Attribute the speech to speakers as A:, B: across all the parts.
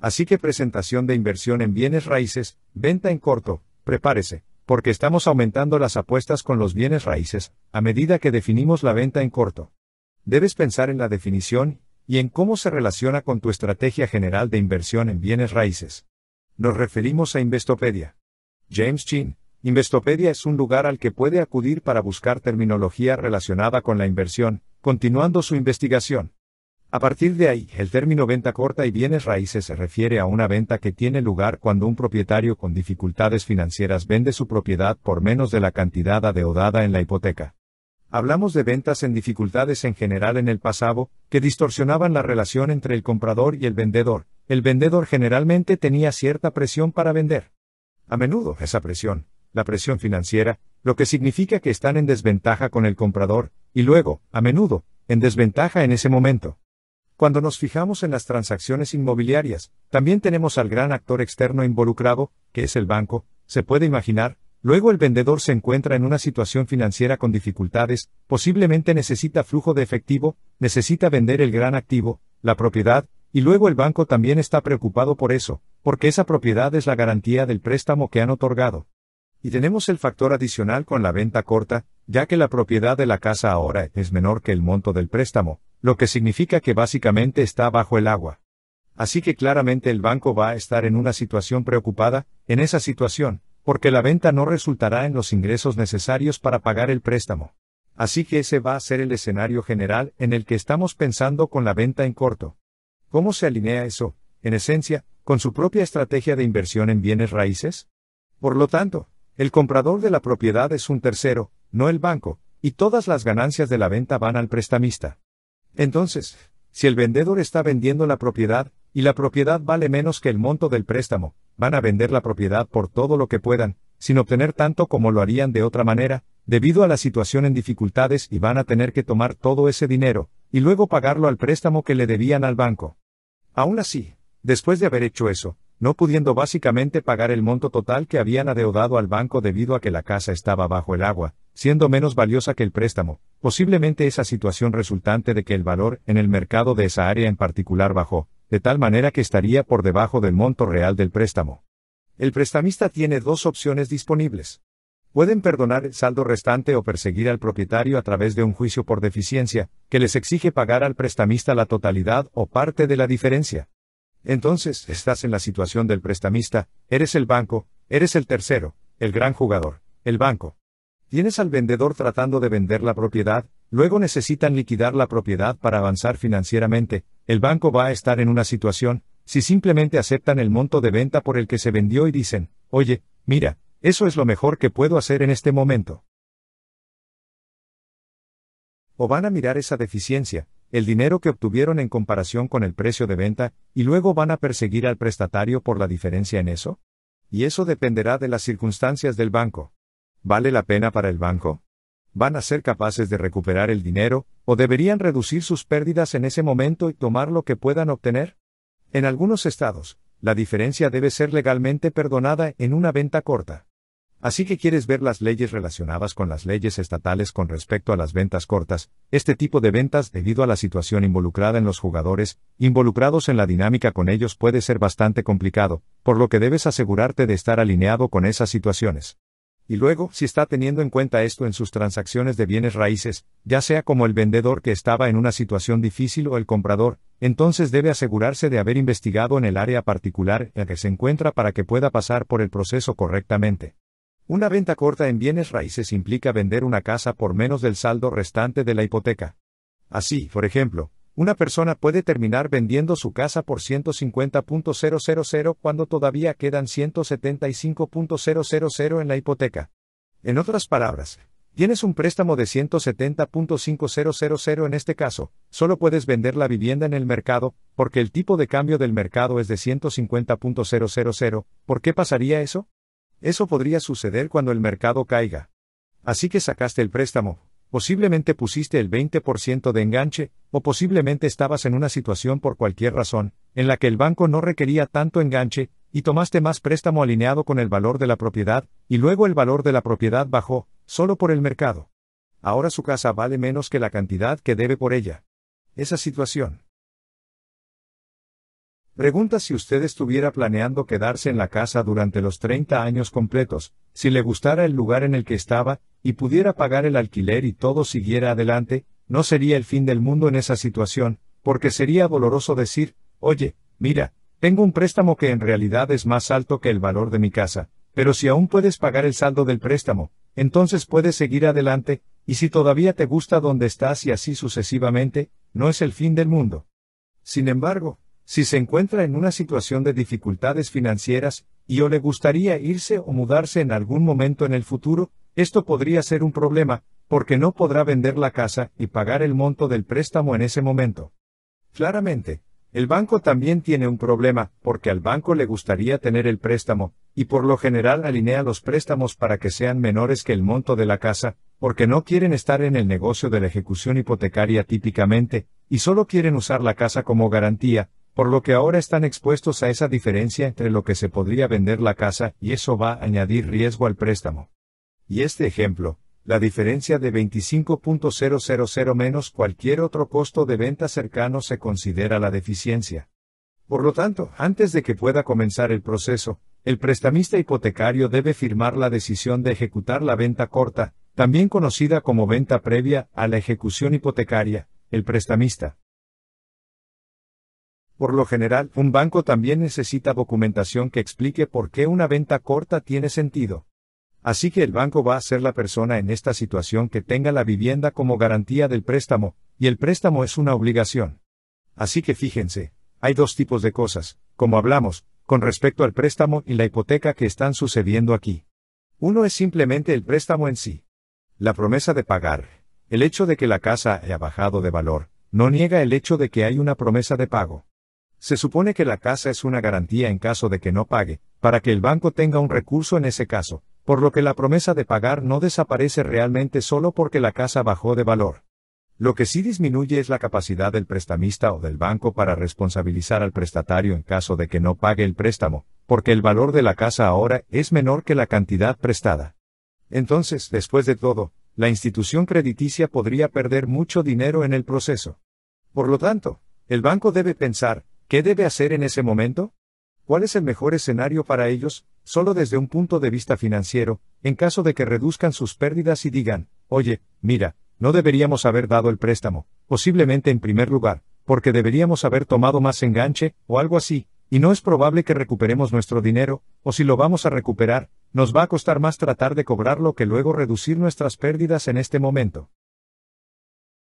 A: Así que presentación de inversión en bienes raíces, venta en corto, prepárese, porque estamos aumentando las apuestas con los bienes raíces, a medida que definimos la venta en corto. Debes pensar en la definición y en cómo se relaciona con tu estrategia general de inversión en bienes raíces. Nos referimos a Investopedia. James Chin, Investopedia es un lugar al que puede acudir para buscar terminología relacionada con la inversión, continuando su investigación. A partir de ahí, el término venta corta y bienes raíces se refiere a una venta que tiene lugar cuando un propietario con dificultades financieras vende su propiedad por menos de la cantidad adeudada en la hipoteca. Hablamos de ventas en dificultades en general en el pasado, que distorsionaban la relación entre el comprador y el vendedor. El vendedor generalmente tenía cierta presión para vender. A menudo esa presión, la presión financiera, lo que significa que están en desventaja con el comprador, y luego, a menudo, en desventaja en ese momento. Cuando nos fijamos en las transacciones inmobiliarias, también tenemos al gran actor externo involucrado, que es el banco, se puede imaginar, luego el vendedor se encuentra en una situación financiera con dificultades, posiblemente necesita flujo de efectivo, necesita vender el gran activo, la propiedad, y luego el banco también está preocupado por eso, porque esa propiedad es la garantía del préstamo que han otorgado. Y tenemos el factor adicional con la venta corta, ya que la propiedad de la casa ahora es menor que el monto del préstamo, lo que significa que básicamente está bajo el agua. Así que claramente el banco va a estar en una situación preocupada, en esa situación, porque la venta no resultará en los ingresos necesarios para pagar el préstamo. Así que ese va a ser el escenario general en el que estamos pensando con la venta en corto. ¿Cómo se alinea eso, en esencia, con su propia estrategia de inversión en bienes raíces? Por lo tanto, el comprador de la propiedad es un tercero, no el banco, y todas las ganancias de la venta van al prestamista. Entonces, si el vendedor está vendiendo la propiedad, y la propiedad vale menos que el monto del préstamo, van a vender la propiedad por todo lo que puedan, sin obtener tanto como lo harían de otra manera, debido a la situación en dificultades y van a tener que tomar todo ese dinero, y luego pagarlo al préstamo que le debían al banco. Aún así, después de haber hecho eso, no pudiendo básicamente pagar el monto total que habían adeudado al banco debido a que la casa estaba bajo el agua, siendo menos valiosa que el préstamo, posiblemente esa situación resultante de que el valor en el mercado de esa área en particular bajó, de tal manera que estaría por debajo del monto real del préstamo. El prestamista tiene dos opciones disponibles. Pueden perdonar el saldo restante o perseguir al propietario a través de un juicio por deficiencia, que les exige pagar al prestamista la totalidad o parte de la diferencia. Entonces, estás en la situación del prestamista, eres el banco, eres el tercero, el gran jugador, el banco. Tienes al vendedor tratando de vender la propiedad, luego necesitan liquidar la propiedad para avanzar financieramente, el banco va a estar en una situación, si simplemente aceptan el monto de venta por el que se vendió y dicen, oye, mira, eso es lo mejor que puedo hacer en este momento. O van a mirar esa deficiencia, el dinero que obtuvieron en comparación con el precio de venta, y luego van a perseguir al prestatario por la diferencia en eso? Y eso dependerá de las circunstancias del banco. ¿Vale la pena para el banco? ¿Van a ser capaces de recuperar el dinero, o deberían reducir sus pérdidas en ese momento y tomar lo que puedan obtener? En algunos estados, la diferencia debe ser legalmente perdonada en una venta corta. Así que quieres ver las leyes relacionadas con las leyes estatales con respecto a las ventas cortas, este tipo de ventas debido a la situación involucrada en los jugadores, involucrados en la dinámica con ellos puede ser bastante complicado, por lo que debes asegurarte de estar alineado con esas situaciones. Y luego, si está teniendo en cuenta esto en sus transacciones de bienes raíces, ya sea como el vendedor que estaba en una situación difícil o el comprador, entonces debe asegurarse de haber investigado en el área particular en la que se encuentra para que pueda pasar por el proceso correctamente. Una venta corta en bienes raíces implica vender una casa por menos del saldo restante de la hipoteca. Así, por ejemplo, una persona puede terminar vendiendo su casa por 150.000 cuando todavía quedan 175.000 en la hipoteca. En otras palabras, tienes un préstamo de 170.500 en este caso, solo puedes vender la vivienda en el mercado, porque el tipo de cambio del mercado es de 150.000, ¿por qué pasaría eso? Eso podría suceder cuando el mercado caiga. Así que sacaste el préstamo, posiblemente pusiste el 20% de enganche, o posiblemente estabas en una situación por cualquier razón, en la que el banco no requería tanto enganche, y tomaste más préstamo alineado con el valor de la propiedad, y luego el valor de la propiedad bajó, solo por el mercado. Ahora su casa vale menos que la cantidad que debe por ella. Esa situación. Pregunta si usted estuviera planeando quedarse en la casa durante los 30 años completos, si le gustara el lugar en el que estaba, y pudiera pagar el alquiler y todo siguiera adelante, no sería el fin del mundo en esa situación, porque sería doloroso decir, oye, mira, tengo un préstamo que en realidad es más alto que el valor de mi casa, pero si aún puedes pagar el saldo del préstamo, entonces puedes seguir adelante, y si todavía te gusta donde estás y así sucesivamente, no es el fin del mundo. Sin embargo, si se encuentra en una situación de dificultades financieras, y o le gustaría irse o mudarse en algún momento en el futuro, esto podría ser un problema, porque no podrá vender la casa y pagar el monto del préstamo en ese momento. Claramente, el banco también tiene un problema, porque al banco le gustaría tener el préstamo, y por lo general alinea los préstamos para que sean menores que el monto de la casa, porque no quieren estar en el negocio de la ejecución hipotecaria típicamente, y solo quieren usar la casa como garantía, por lo que ahora están expuestos a esa diferencia entre lo que se podría vender la casa y eso va a añadir riesgo al préstamo. Y este ejemplo, la diferencia de 25.000 menos cualquier otro costo de venta cercano se considera la deficiencia. Por lo tanto, antes de que pueda comenzar el proceso, el prestamista hipotecario debe firmar la decisión de ejecutar la venta corta, también conocida como venta previa a la ejecución hipotecaria, el prestamista por lo general, un banco también necesita documentación que explique por qué una venta corta tiene sentido. Así que el banco va a ser la persona en esta situación que tenga la vivienda como garantía del préstamo, y el préstamo es una obligación. Así que fíjense, hay dos tipos de cosas, como hablamos, con respecto al préstamo y la hipoteca que están sucediendo aquí. Uno es simplemente el préstamo en sí. La promesa de pagar. El hecho de que la casa haya bajado de valor, no niega el hecho de que hay una promesa de pago. Se supone que la casa es una garantía en caso de que no pague, para que el banco tenga un recurso en ese caso, por lo que la promesa de pagar no desaparece realmente solo porque la casa bajó de valor. Lo que sí disminuye es la capacidad del prestamista o del banco para responsabilizar al prestatario en caso de que no pague el préstamo, porque el valor de la casa ahora es menor que la cantidad prestada. Entonces, después de todo, la institución crediticia podría perder mucho dinero en el proceso. Por lo tanto, el banco debe pensar, ¿Qué debe hacer en ese momento? ¿Cuál es el mejor escenario para ellos, solo desde un punto de vista financiero, en caso de que reduzcan sus pérdidas y digan, oye, mira, no deberíamos haber dado el préstamo, posiblemente en primer lugar, porque deberíamos haber tomado más enganche, o algo así, y no es probable que recuperemos nuestro dinero, o si lo vamos a recuperar, nos va a costar más tratar de cobrarlo que luego reducir nuestras pérdidas en este momento.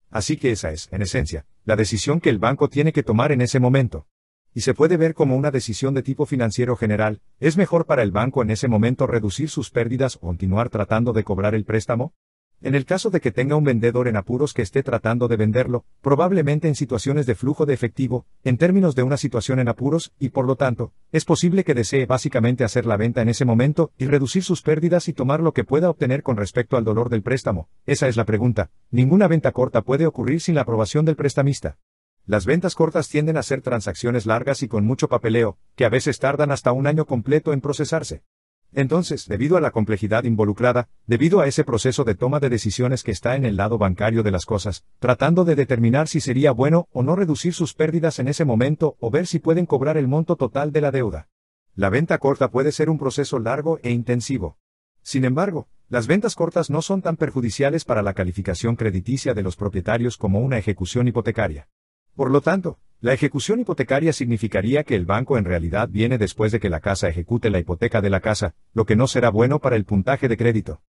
A: Así que esa es, en esencia, la decisión que el banco tiene que tomar en ese momento y se puede ver como una decisión de tipo financiero general, ¿es mejor para el banco en ese momento reducir sus pérdidas o continuar tratando de cobrar el préstamo? En el caso de que tenga un vendedor en apuros que esté tratando de venderlo, probablemente en situaciones de flujo de efectivo, en términos de una situación en apuros, y por lo tanto, es posible que desee básicamente hacer la venta en ese momento y reducir sus pérdidas y tomar lo que pueda obtener con respecto al dolor del préstamo. Esa es la pregunta. Ninguna venta corta puede ocurrir sin la aprobación del prestamista. Las ventas cortas tienden a ser transacciones largas y con mucho papeleo, que a veces tardan hasta un año completo en procesarse. Entonces, debido a la complejidad involucrada, debido a ese proceso de toma de decisiones que está en el lado bancario de las cosas, tratando de determinar si sería bueno o no reducir sus pérdidas en ese momento o ver si pueden cobrar el monto total de la deuda. La venta corta puede ser un proceso largo e intensivo. Sin embargo, las ventas cortas no son tan perjudiciales para la calificación crediticia de los propietarios como una ejecución hipotecaria. Por lo tanto, la ejecución hipotecaria significaría que el banco en realidad viene después de que la casa ejecute la hipoteca de la casa, lo que no será bueno para el puntaje de crédito.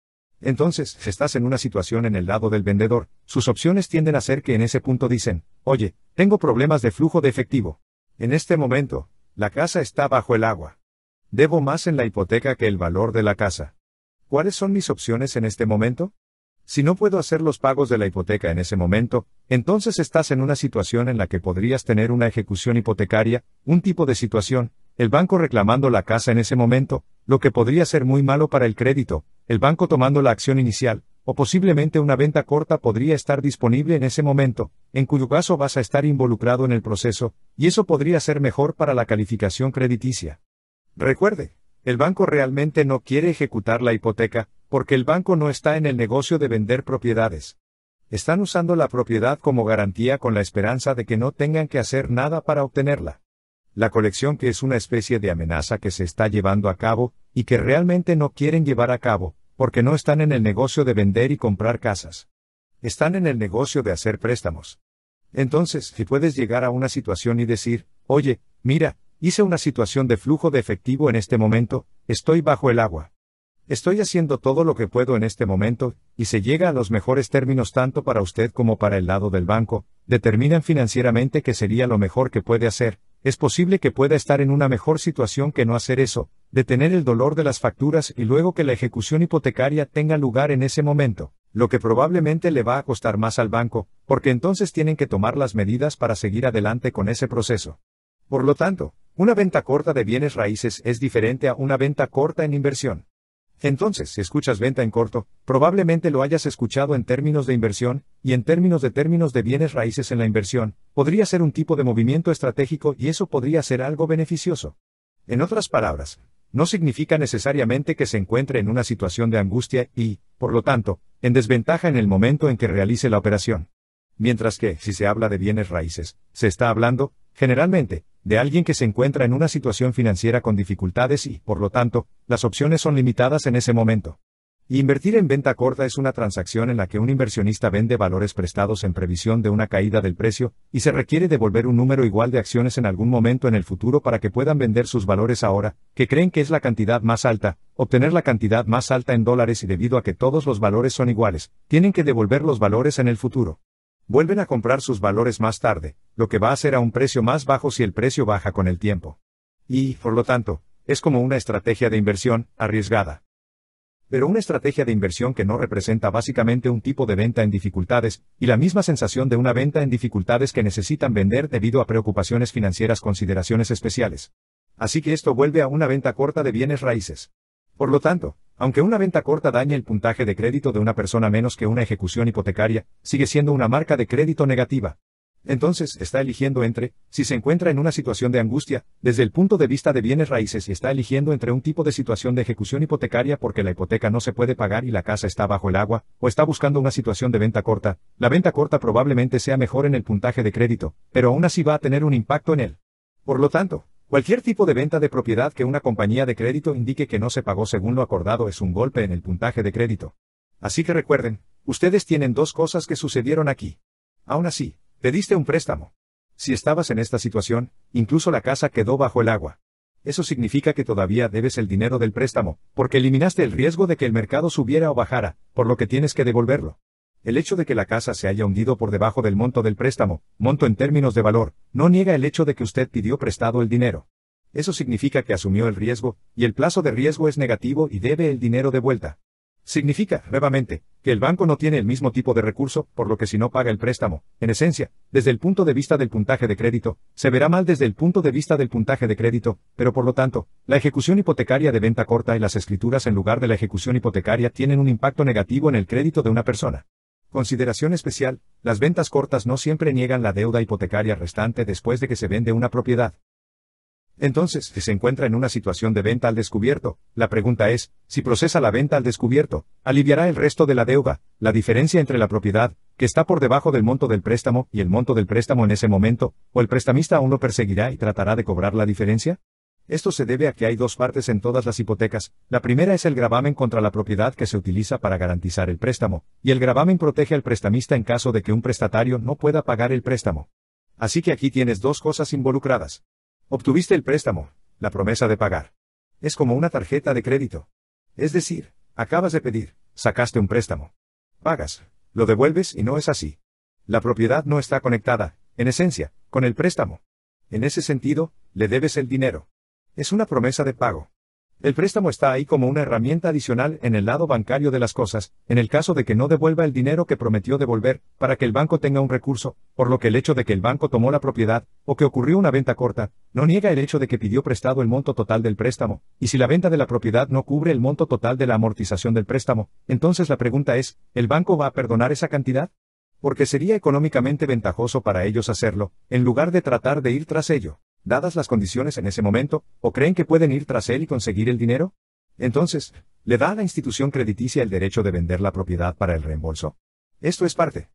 A: Entonces, si estás en una situación en el lado del vendedor, sus opciones tienden a ser que en ese punto dicen, oye, tengo problemas de flujo de efectivo. En este momento, la casa está bajo el agua. Debo más en la hipoteca que el valor de la casa. ¿Cuáles son mis opciones en este momento? Si no puedo hacer los pagos de la hipoteca en ese momento, entonces estás en una situación en la que podrías tener una ejecución hipotecaria, un tipo de situación, el banco reclamando la casa en ese momento, lo que podría ser muy malo para el crédito, el banco tomando la acción inicial, o posiblemente una venta corta podría estar disponible en ese momento, en cuyo caso vas a estar involucrado en el proceso, y eso podría ser mejor para la calificación crediticia. Recuerde, el banco realmente no quiere ejecutar la hipoteca, porque el banco no está en el negocio de vender propiedades. Están usando la propiedad como garantía con la esperanza de que no tengan que hacer nada para obtenerla. La colección que es una especie de amenaza que se está llevando a cabo, y que realmente no quieren llevar a cabo, porque no están en el negocio de vender y comprar casas. Están en el negocio de hacer préstamos. Entonces, si puedes llegar a una situación y decir, oye, mira, hice una situación de flujo de efectivo en este momento, estoy bajo el agua. Estoy haciendo todo lo que puedo en este momento, y se llega a los mejores términos tanto para usted como para el lado del banco, determinan financieramente que sería lo mejor que puede hacer, es posible que pueda estar en una mejor situación que no hacer eso, detener el dolor de las facturas y luego que la ejecución hipotecaria tenga lugar en ese momento, lo que probablemente le va a costar más al banco, porque entonces tienen que tomar las medidas para seguir adelante con ese proceso. Por lo tanto, una venta corta de bienes raíces es diferente a una venta corta en inversión. Entonces, si escuchas venta en corto, probablemente lo hayas escuchado en términos de inversión, y en términos de términos de bienes raíces en la inversión, podría ser un tipo de movimiento estratégico y eso podría ser algo beneficioso. En otras palabras, no significa necesariamente que se encuentre en una situación de angustia y, por lo tanto, en desventaja en el momento en que realice la operación. Mientras que, si se habla de bienes raíces, se está hablando, generalmente, de alguien que se encuentra en una situación financiera con dificultades y, por lo tanto, las opciones son limitadas en ese momento. Invertir en venta corta es una transacción en la que un inversionista vende valores prestados en previsión de una caída del precio, y se requiere devolver un número igual de acciones en algún momento en el futuro para que puedan vender sus valores ahora, que creen que es la cantidad más alta, obtener la cantidad más alta en dólares y debido a que todos los valores son iguales, tienen que devolver los valores en el futuro. Vuelven a comprar sus valores más tarde, lo que va a ser a un precio más bajo si el precio baja con el tiempo. Y, por lo tanto, es como una estrategia de inversión, arriesgada. Pero una estrategia de inversión que no representa básicamente un tipo de venta en dificultades, y la misma sensación de una venta en dificultades que necesitan vender debido a preocupaciones financieras consideraciones especiales. Así que esto vuelve a una venta corta de bienes raíces. Por lo tanto, aunque una venta corta dañe el puntaje de crédito de una persona menos que una ejecución hipotecaria, sigue siendo una marca de crédito negativa. Entonces, está eligiendo entre, si se encuentra en una situación de angustia, desde el punto de vista de bienes raíces y está eligiendo entre un tipo de situación de ejecución hipotecaria porque la hipoteca no se puede pagar y la casa está bajo el agua, o está buscando una situación de venta corta, la venta corta probablemente sea mejor en el puntaje de crédito, pero aún así va a tener un impacto en él. Por lo tanto, Cualquier tipo de venta de propiedad que una compañía de crédito indique que no se pagó según lo acordado es un golpe en el puntaje de crédito. Así que recuerden, ustedes tienen dos cosas que sucedieron aquí. Aún así, pediste un préstamo. Si estabas en esta situación, incluso la casa quedó bajo el agua. Eso significa que todavía debes el dinero del préstamo, porque eliminaste el riesgo de que el mercado subiera o bajara, por lo que tienes que devolverlo el hecho de que la casa se haya hundido por debajo del monto del préstamo, monto en términos de valor, no niega el hecho de que usted pidió prestado el dinero. Eso significa que asumió el riesgo, y el plazo de riesgo es negativo y debe el dinero de vuelta. Significa, nuevamente, que el banco no tiene el mismo tipo de recurso, por lo que si no paga el préstamo, en esencia, desde el punto de vista del puntaje de crédito, se verá mal desde el punto de vista del puntaje de crédito, pero por lo tanto, la ejecución hipotecaria de venta corta y las escrituras en lugar de la ejecución hipotecaria tienen un impacto negativo en el crédito de una persona. Consideración especial, las ventas cortas no siempre niegan la deuda hipotecaria restante después de que se vende una propiedad. Entonces, si se encuentra en una situación de venta al descubierto, la pregunta es, si procesa la venta al descubierto, aliviará el resto de la deuda, la diferencia entre la propiedad, que está por debajo del monto del préstamo, y el monto del préstamo en ese momento, o el prestamista aún lo perseguirá y tratará de cobrar la diferencia? Esto se debe a que hay dos partes en todas las hipotecas, la primera es el gravamen contra la propiedad que se utiliza para garantizar el préstamo, y el gravamen protege al prestamista en caso de que un prestatario no pueda pagar el préstamo. Así que aquí tienes dos cosas involucradas. Obtuviste el préstamo, la promesa de pagar. Es como una tarjeta de crédito. Es decir, acabas de pedir, sacaste un préstamo. Pagas, lo devuelves y no es así. La propiedad no está conectada, en esencia, con el préstamo. En ese sentido, le debes el dinero. Es una promesa de pago. El préstamo está ahí como una herramienta adicional en el lado bancario de las cosas, en el caso de que no devuelva el dinero que prometió devolver, para que el banco tenga un recurso, por lo que el hecho de que el banco tomó la propiedad, o que ocurrió una venta corta, no niega el hecho de que pidió prestado el monto total del préstamo, y si la venta de la propiedad no cubre el monto total de la amortización del préstamo, entonces la pregunta es, ¿el banco va a perdonar esa cantidad? Porque sería económicamente ventajoso para ellos hacerlo, en lugar de tratar de ir tras ello dadas las condiciones en ese momento, o creen que pueden ir tras él y conseguir el dinero? Entonces, le da a la institución crediticia el derecho de vender la propiedad para el reembolso. Esto es parte.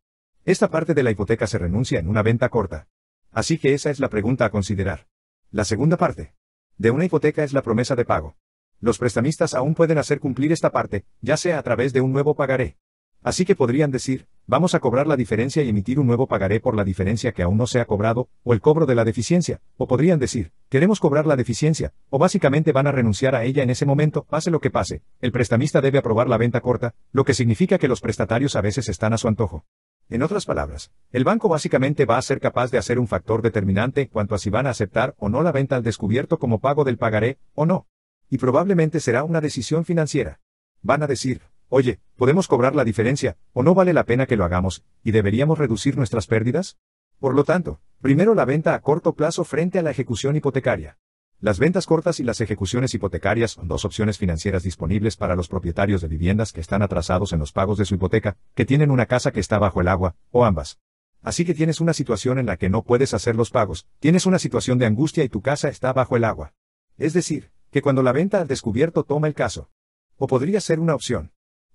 A: Esta parte de la hipoteca se renuncia en una venta corta. Así que esa es la pregunta a considerar. La segunda parte de una hipoteca es la promesa de pago. Los prestamistas aún pueden hacer cumplir esta parte, ya sea a través de un nuevo pagaré, Así que podrían decir, vamos a cobrar la diferencia y emitir un nuevo pagaré por la diferencia que aún no se ha cobrado, o el cobro de la deficiencia, o podrían decir, queremos cobrar la deficiencia, o básicamente van a renunciar a ella en ese momento, pase lo que pase, el prestamista debe aprobar la venta corta, lo que significa que los prestatarios a veces están a su antojo. En otras palabras, el banco básicamente va a ser capaz de hacer un factor determinante en cuanto a si van a aceptar o no la venta al descubierto como pago del pagaré, o no. Y probablemente será una decisión financiera. Van a decir, Oye, ¿podemos cobrar la diferencia, o no vale la pena que lo hagamos, y deberíamos reducir nuestras pérdidas? Por lo tanto, primero la venta a corto plazo frente a la ejecución hipotecaria. Las ventas cortas y las ejecuciones hipotecarias son dos opciones financieras disponibles para los propietarios de viviendas que están atrasados en los pagos de su hipoteca, que tienen una casa que está bajo el agua, o ambas. Así que tienes una situación en la que no puedes hacer los pagos, tienes una situación de angustia y tu casa está bajo el agua. Es decir, que cuando la venta al descubierto toma el caso. O podría ser una opción.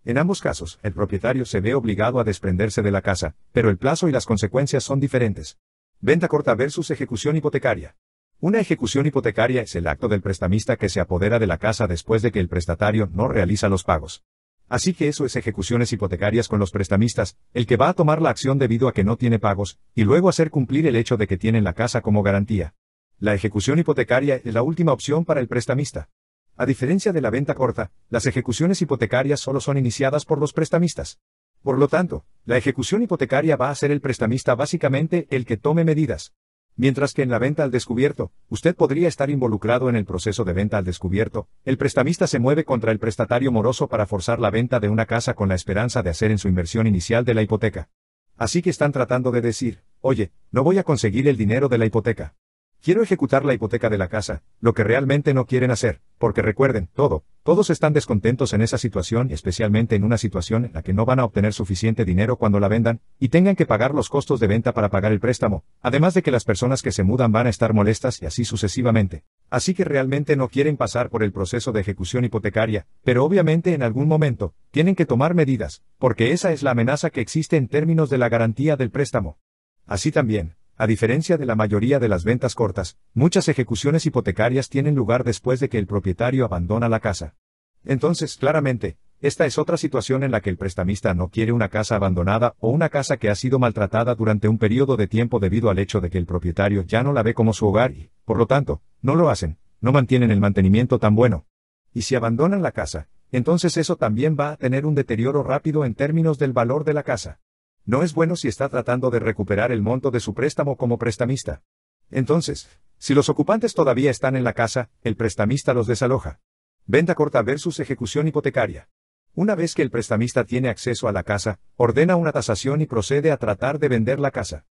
A: En ambos casos, el propietario se ve obligado a desprenderse de la casa, pero el plazo y las consecuencias son diferentes. Venta corta versus ejecución hipotecaria. Una ejecución hipotecaria es el acto del prestamista que se apodera de la casa después de que el prestatario no realiza los pagos. Así que eso es ejecuciones hipotecarias con los prestamistas, el que va a tomar la acción debido a que no tiene pagos, y luego hacer cumplir el hecho de que tienen la casa como garantía. La ejecución hipotecaria es la última opción para el prestamista. A diferencia de la venta corta, las ejecuciones hipotecarias solo son iniciadas por los prestamistas. Por lo tanto, la ejecución hipotecaria va a ser el prestamista básicamente el que tome medidas. Mientras que en la venta al descubierto, usted podría estar involucrado en el proceso de venta al descubierto, el prestamista se mueve contra el prestatario moroso para forzar la venta de una casa con la esperanza de hacer en su inversión inicial de la hipoteca. Así que están tratando de decir, oye, no voy a conseguir el dinero de la hipoteca. Quiero ejecutar la hipoteca de la casa, lo que realmente no quieren hacer, porque recuerden, todo, todos están descontentos en esa situación especialmente en una situación en la que no van a obtener suficiente dinero cuando la vendan, y tengan que pagar los costos de venta para pagar el préstamo, además de que las personas que se mudan van a estar molestas y así sucesivamente. Así que realmente no quieren pasar por el proceso de ejecución hipotecaria, pero obviamente en algún momento, tienen que tomar medidas, porque esa es la amenaza que existe en términos de la garantía del préstamo. Así también, a diferencia de la mayoría de las ventas cortas, muchas ejecuciones hipotecarias tienen lugar después de que el propietario abandona la casa. Entonces, claramente, esta es otra situación en la que el prestamista no quiere una casa abandonada o una casa que ha sido maltratada durante un periodo de tiempo debido al hecho de que el propietario ya no la ve como su hogar y, por lo tanto, no lo hacen, no mantienen el mantenimiento tan bueno. Y si abandonan la casa, entonces eso también va a tener un deterioro rápido en términos del valor de la casa. No es bueno si está tratando de recuperar el monto de su préstamo como prestamista. Entonces, si los ocupantes todavía están en la casa, el prestamista los desaloja. Venta corta versus ejecución hipotecaria. Una vez que el prestamista tiene acceso a la casa, ordena una tasación y procede a tratar de vender la casa.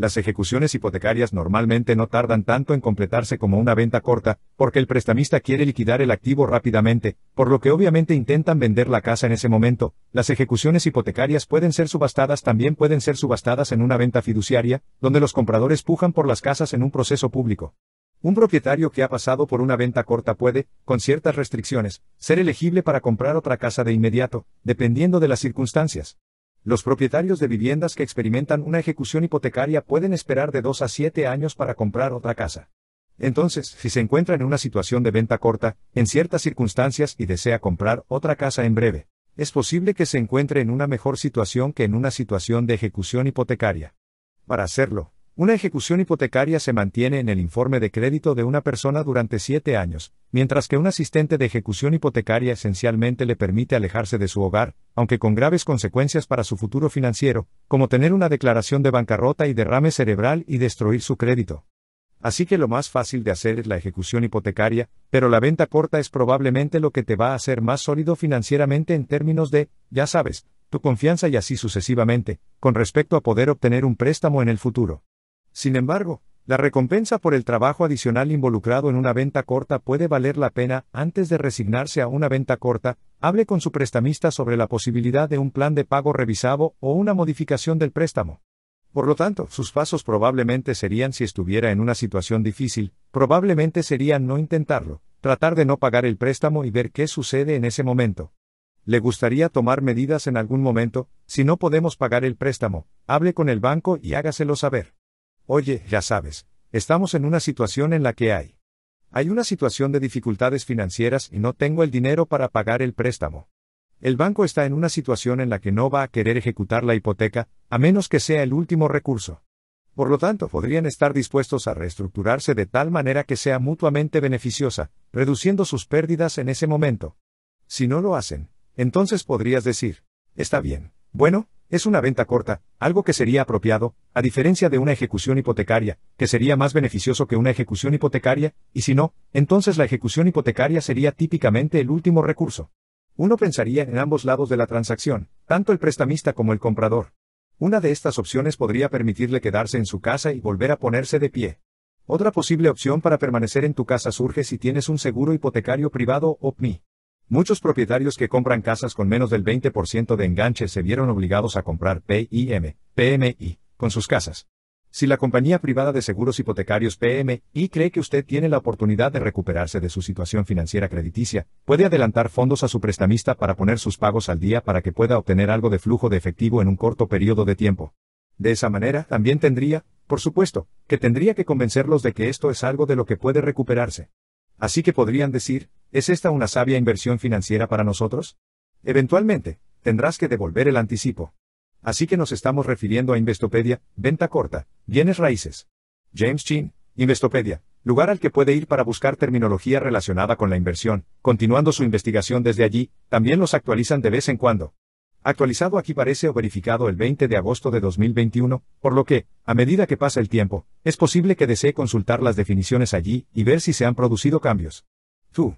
A: Las ejecuciones hipotecarias normalmente no tardan tanto en completarse como una venta corta, porque el prestamista quiere liquidar el activo rápidamente, por lo que obviamente intentan vender la casa en ese momento. Las ejecuciones hipotecarias pueden ser subastadas también pueden ser subastadas en una venta fiduciaria, donde los compradores pujan por las casas en un proceso público. Un propietario que ha pasado por una venta corta puede, con ciertas restricciones, ser elegible para comprar otra casa de inmediato, dependiendo de las circunstancias. Los propietarios de viviendas que experimentan una ejecución hipotecaria pueden esperar de 2 a 7 años para comprar otra casa. Entonces, si se encuentra en una situación de venta corta, en ciertas circunstancias y desea comprar otra casa en breve, es posible que se encuentre en una mejor situación que en una situación de ejecución hipotecaria. Para hacerlo, una ejecución hipotecaria se mantiene en el informe de crédito de una persona durante siete años, mientras que un asistente de ejecución hipotecaria esencialmente le permite alejarse de su hogar, aunque con graves consecuencias para su futuro financiero, como tener una declaración de bancarrota y derrame cerebral y destruir su crédito. Así que lo más fácil de hacer es la ejecución hipotecaria, pero la venta corta es probablemente lo que te va a hacer más sólido financieramente en términos de, ya sabes, tu confianza y así sucesivamente, con respecto a poder obtener un préstamo en el futuro. Sin embargo, la recompensa por el trabajo adicional involucrado en una venta corta puede valer la pena. Antes de resignarse a una venta corta, hable con su prestamista sobre la posibilidad de un plan de pago revisado o una modificación del préstamo. Por lo tanto, sus pasos probablemente serían si estuviera en una situación difícil, probablemente sería no intentarlo, tratar de no pagar el préstamo y ver qué sucede en ese momento. ¿Le gustaría tomar medidas en algún momento? Si no podemos pagar el préstamo, hable con el banco y hágaselo saber. Oye, ya sabes, estamos en una situación en la que hay. Hay una situación de dificultades financieras y no tengo el dinero para pagar el préstamo. El banco está en una situación en la que no va a querer ejecutar la hipoteca, a menos que sea el último recurso. Por lo tanto, podrían estar dispuestos a reestructurarse de tal manera que sea mutuamente beneficiosa, reduciendo sus pérdidas en ese momento. Si no lo hacen, entonces podrías decir, está bien, bueno, es una venta corta, algo que sería apropiado, a diferencia de una ejecución hipotecaria, que sería más beneficioso que una ejecución hipotecaria, y si no, entonces la ejecución hipotecaria sería típicamente el último recurso. Uno pensaría en ambos lados de la transacción, tanto el prestamista como el comprador. Una de estas opciones podría permitirle quedarse en su casa y volver a ponerse de pie. Otra posible opción para permanecer en tu casa surge si tienes un seguro hipotecario privado o PMI. Muchos propietarios que compran casas con menos del 20% de enganche se vieron obligados a comprar PIM, PMI, con sus casas. Si la compañía privada de seguros hipotecarios PMI cree que usted tiene la oportunidad de recuperarse de su situación financiera crediticia, puede adelantar fondos a su prestamista para poner sus pagos al día para que pueda obtener algo de flujo de efectivo en un corto periodo de tiempo. De esa manera, también tendría, por supuesto, que tendría que convencerlos de que esto es algo de lo que puede recuperarse. Así que podrían decir, ¿es esta una sabia inversión financiera para nosotros? Eventualmente, tendrás que devolver el anticipo. Así que nos estamos refiriendo a Investopedia, venta corta, bienes raíces. James Chin, Investopedia, lugar al que puede ir para buscar terminología relacionada con la inversión, continuando su investigación desde allí, también los actualizan de vez en cuando actualizado aquí parece o verificado el 20 de agosto de 2021, por lo que, a medida que pasa el tiempo, es posible que desee consultar las definiciones allí y ver si se han producido cambios. Tú.